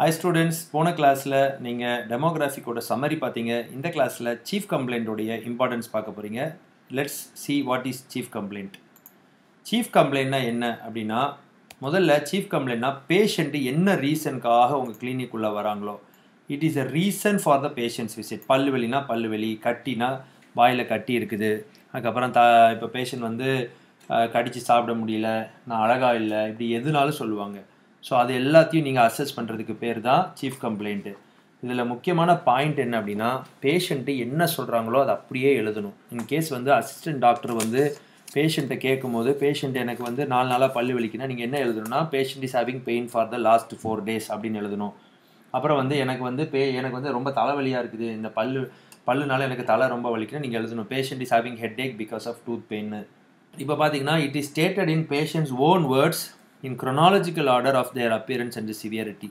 hi students போன கிளாஸில் நீங்கள் டெமோகிராஃபிக்கோட சம்மரி பார்த்தீங்க இந்த கிளாஸில் சீஃப் கம்ப்ளைண்ட்டுடைய இம்பார்ட்டன்ஸ் பார்க்க போகிறீங்க let's see what is chief complaint chief கம்ப்ளைண்ட்னா என்ன அப்படின்னா முதல்ல சீஃப் கம்ப்ளைண்ட்னா பேஷண்ட்டு என்ன ரீசனுக்காக உங்கள் கிளினிக் வராங்களோ it is a reason for the patient's visit பல்லுவலினா வலி கட்டினா வாயில் கட்டி இருக்குது அதுக்கப்புறம் த இப்போ பேஷண்ட் வந்து கடித்து சாப்பிட முடியல நான் அழகாக இல்லை இப்படி எதுனாலும் சொல்லுவாங்க ஸோ அது எல்லாத்தையும் நீங்கள் அசஸ் பண்ணுறதுக்கு பேர் தான் சீஃப் கம்ப்ளைண்ட்டு இதில் முக்கியமான பாயிண்ட் என்ன அப்படின்னா பேஷண்ட்டு என்ன சொல்கிறாங்களோ அதை அப்படியே எழுதணும் இன்கேஸ் வந்து அசிஸ்டன்ட் டாக்டர் வந்து பேஷண்ட்டை கேட்கும்போது பேஷண்ட் எனக்கு வந்து நாலு நாளாக பல்லு வலிக்குன்னா நீங்கள் என்ன எழுதணும்னா patient is having pain for the last four days அப்படின்னு எழுதணும் அப்புறம் வந்து எனக்கு வந்து பே எனக்கு வந்து ரொம்ப தலைவலியாக இருக்குது இந்த பல்லு பல்லுனால எனக்கு தலை ரொம்ப வலிக்குன்னா நீங்கள் எழுதணும் patient is having headache because of tooth பெயின்னு இப்போ பார்த்தீங்கன்னா it is stated in patient's own words in chronological order of their appearance and severity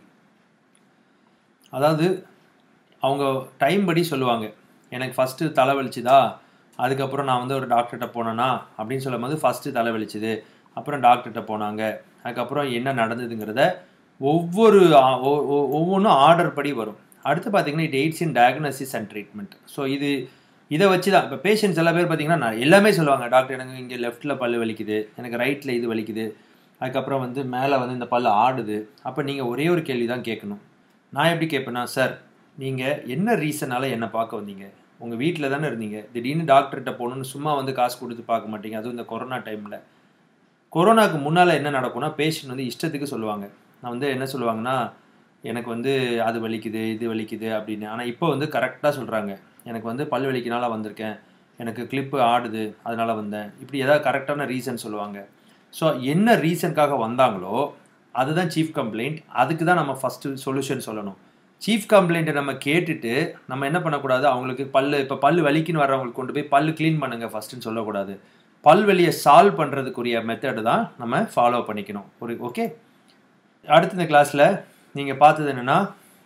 அதாவது அவங்க டைம் படி சொல்லுவாங்க எனக்கு ஃபஸ்ட்டு தலை அதுக்கப்புறம் நான் வந்து ஒரு டாக்டர்கிட்ட போனேன்னா அப்படின்னு சொல்லும் போது ஃபஸ்ட்டு தலை அப்புறம் டாக்டர்கிட்ட போனாங்க அதுக்கப்புறம் என்ன நடந்ததுங்கிறத ஒவ்வொரு ஒவ்வொன்றும் ஆர்டர் படி வரும் அடுத்து பார்த்தீங்கன்னா it aids in diagnosis and treatment so இது இதை வச்சு தான் இப்போ பேஷண்ட்ஸ் எல்லா பேர் பார்த்தீங்கன்னா எல்லாமே சொல்லுவாங்க டாக்டர் எனக்கு இங்கே லெஃப்ட்டில் பல் வலிக்குது எனக்கு ரைட்டில் இது வலிக்குது அதுக்கப்புறம் வந்து மேலே வந்து இந்த பல்லு ஆடுது அப்போ நீங்கள் ஒரே ஒரு கேள்வி தான் கேட்கணும் நான் எப்படி கேட்பேன்னா சார் நீங்கள் என்ன ரீசனால் என்னை பார்க்க வந்தீங்க உங்கள் வீட்டில் தானே இருந்தீங்க திடீர்னு டாக்டர்கிட்ட போகணுன்னு சும்மா வந்து காசு கொடுத்து பார்க்க மாட்டீங்க அதுவும் இந்த கொரோனா டைமில் கொரோனாவுக்கு முன்னால் என்ன நடக்கும்னா பேஷண்ட் வந்து இஷ்டத்துக்கு சொல்லுவாங்க நான் வந்து என்ன சொல்லுவாங்கன்னா எனக்கு வந்து அது வலிக்குது இது வலிக்குது அப்படின்னு ஆனால் இப்போ வந்து கரெக்டாக சொல்கிறாங்க எனக்கு வந்து பல் வலிக்கினால வந்திருக்கேன் எனக்கு கிளிப்பு ஆடுது அதனால் வந்தேன் இப்படி ஏதாவது கரெக்டான ரீசன் சொல்லுவாங்க ஸோ என்ன ரீசனுக்காக வந்தாங்களோ அதுதான் சீஃப் கம்ப்ளைண்ட் அதுக்கு தான் நம்ம ஃபஸ்ட்டு சொல்யூஷன் சொல்லணும் சீஃப் கம்ப்ளைண்ட்டை நம்ம கேட்டுட்டு நம்ம என்ன பண்ணக்கூடாது அவங்களுக்கு பல் இப்போ பல் வலிக்குன்னு வர்றவங்களுக்கு கொண்டு போய் பல் க்ளீன் பண்ணுங்கள் ஃபஸ்ட்டுன்னு சொல்லக்கூடாது பல் வழியை சால்வ் பண்ணுறதுக்குரிய மெத்தடு தான் நம்ம ஃபாலோ பண்ணிக்கணும் ஒரு ஓகே அடுத்த இந்த கிளாஸில் நீங்கள் பார்த்தது என்னென்னா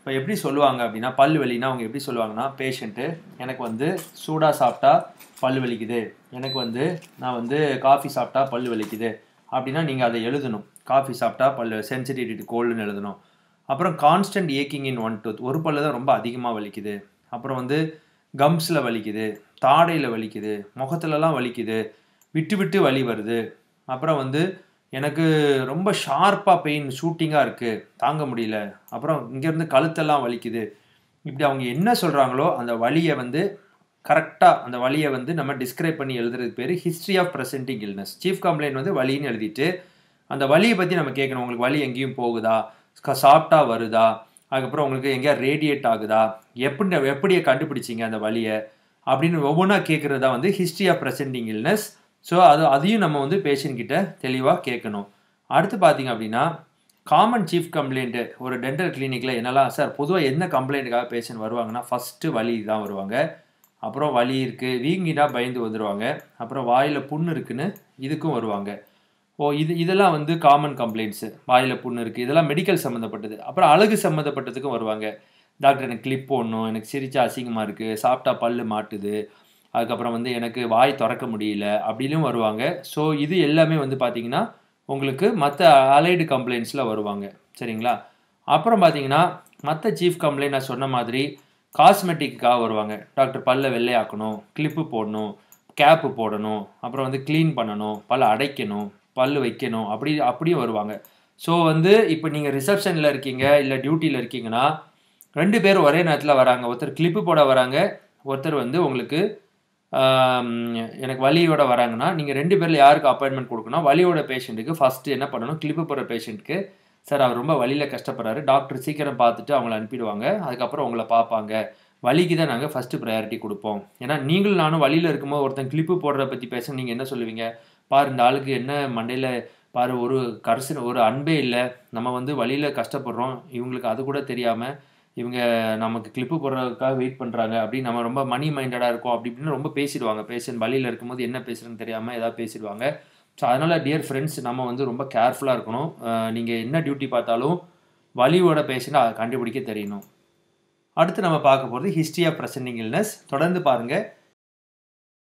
இப்போ எப்படி சொல்லுவாங்க அப்படின்னா பல் வலினா அவங்க எப்படி சொல்லுவாங்கன்னா பேஷண்ட்டு எனக்கு வந்து சூடாக சாப்பிட்டா பல் வலிக்குது எனக்கு வந்து நான் வந்து காஃபி சாப்பிட்டா பல் வலிக்குது அப்படின்னா நீங்கள் அதை எழுதணும் காஃபி சாப்பிட்டா பல்லு சென்சிட்டிவிட்டி கோல்டுன்னு எழுதணும் அப்புறம் கான்ஸ்டன்ட் ஏக்கிங் இன் ஒன் டூத் ஒரு பல்லு தான் ரொம்ப அதிகமாக வலிக்குது அப்புறம் வந்து கம்ஸில் வலிக்குது தாடையில் வலிக்குது முகத்துலலாம் வலிக்குது விட்டு விட்டு வலி வருது அப்புறம் வந்து எனக்கு ரொம்ப ஷார்ப்பாக பெயின் ஷூட்டிங்காக இருக்குது தாங்க முடியல அப்புறம் இங்கேருந்து கழுத்தெல்லாம் வலிக்குது இப்படி அவங்க என்ன சொல்கிறாங்களோ அந்த வழியை வந்து கரெக்டாக அந்த வழியை வந்து நம்ம டிஸ்கிரைப் பண்ணி எழுதுறது பேர் history of presenting illness chief complaint வந்து வழின்னு எழுதிட்டு அந்த வழியை பற்றி நம்ம கேட்கணும் உங்களுக்கு வழி எங்கேயும் போகுதா சாஃப்டாக வருதா அதுக்கப்புறம் உங்களுக்கு எங்கேயா ரேடியேட் ஆகுதா எப்படி எப்படியே கண்டுபிடிச்சிங்க அந்த வழியை அப்படின்னு ஒவ்வொன்றா கேட்குறது தான் வந்து history of presenting illness so அது அதையும் நம்ம வந்து பேஷண்ட்கிட்ட தெளிவாக கேட்கணும் அடுத்து பார்த்தீங்க அப்படின்னா காமன் சீஃப் கம்ப்ளைண்ட்டு ஒரு டென்டல் கிளினிக்கில் என்னெல்லாம் சார் பொதுவாக என்ன கம்ப்ளைண்ட்டுக்காக பேஷண்ட் வருவாங்கன்னா ஃபஸ்ட்டு வழி தான் வருவாங்க அப்புறம் வலி இருக்குது வீங்கினா பயந்து வந்துடுவாங்க அப்புறம் வாயில் புண்ணு இருக்குன்னு இதுக்கும் வருவாங்க ஓ இது இதெல்லாம் வந்து காமன் கம்ப்ளைண்ட்ஸு வாயில் புண்ணு இருக்குது இதெல்லாம் மெடிக்கல் சம்மந்தப்பட்டது அப்புறம் அழகு சம்மந்தப்பட்டதுக்கும் வருவாங்க டாக்டர் எனக்கு கிளிப் போடணும் எனக்கு சிரிச்சா அசிங்கமாக இருக்குது சாப்பிட்டா பல் மாட்டுது அதுக்கப்புறம் வந்து எனக்கு வாய் திறக்க முடியல அப்படிலும் வருவாங்க ஸோ இது எல்லாமே வந்து பார்த்திங்கன்னா உங்களுக்கு மற்ற அலைடு கம்ப்ளைண்ட்ஸில் வருவாங்க சரிங்களா அப்புறம் பார்த்தீங்கன்னா மற்ற சீஃப் கம்ப்ளைண்ட் நான் சொன்ன மாதிரி காஸ்மெட்டிக்காக வருவாங்க டாக்டர் பல்ல வெள்ளையாக்கணும் கிளிப்பு போடணும் கேப்பு போடணும் அப்புறம் வந்து க்ளீன் பண்ணணும் பல்ல அடைக்கணும் பல் வைக்கணும் அப்படி அப்படியும் வருவாங்க ஸோ வந்து இப்போ நீங்கள் ரிசப்ஷனில் இருக்கீங்க இல்லை டியூட்டியில் இருக்கீங்கன்னா ரெண்டு பேர் ஒரே நேரத்தில் வராங்க ஒருத்தர் கிளிப்பு போட வராங்க ஒருத்தர் வந்து உங்களுக்கு எனக்கு வலியோட வராங்கன்னா நீங்கள் ரெண்டு பேரில் யாருக்கு அப்பாயின்மெண்ட் கொடுக்கணும் வலியோட பேஷண்ட்டுக்கு ஃபஸ்ட்டு என்ன பண்ணணும் கிளிப்பு போடுற பேஷண்ட்டுக்கு சார் அவர் ரொம்ப வழியில் கஷ்டப்படுறாரு டாக்டர் சீக்கிரம் பார்த்துட்டு அவங்கள அனுப்பிடுவாங்க அதுக்கப்புறம் உங்களை பார்ப்பாங்க வழிக்கு தான் நாங்கள் ஃபஸ்ட்டு ப்ரையாரிட்டி கொடுப்போம் ஏன்னா நீங்களும் நானும் வழியில் இருக்கும்போது ஒருத்தன் கிளிப்பு போடுறத பற்றி பேச நீங்கள் என்ன சொல்லுவீங்க பாரு இந்த ஆளுக்கு என்ன மண்டையில் பாரு ஒரு கரிசு ஒரு அன்பே இல்லை நம்ம வந்து வழியில் கஷ்டப்படுறோம் இவங்களுக்கு அது கூட தெரியாமல் இவங்க நமக்கு கிளிப்பு போடுறதுக்காக வெயிட் பண்ணுறாங்க அப்படின்னு நம்ம ரொம்ப மணி மைண்டடாக இருக்கும் அப்படி இப்படின்னு ரொம்ப பேசிடுவாங்க பேஷண்ட் வழியில் இருக்கும்போது என்ன பேசுகிறேன்னு தெரியாமல் ஏதாவது பேசிடுவாங்க ஸோ அதனால் டியர் ஃப்ரெண்ட்ஸ் நம்ம வந்து ரொம்ப கேர்ஃபுல்லாக இருக்கணும் நீங்கள் என்ன டியூட்டி பார்த்தாலும் வலிவோட பேஷண்ட்டை அதை கண்டுபிடிக்க தெரியணும் அடுத்து நம்ம பார்க்க போகிறது ஹிஸ்ட்ரி ஆஃப் ப்ரெசன்டிங் இல்னஸ் தொடர்ந்து பாருங்கள்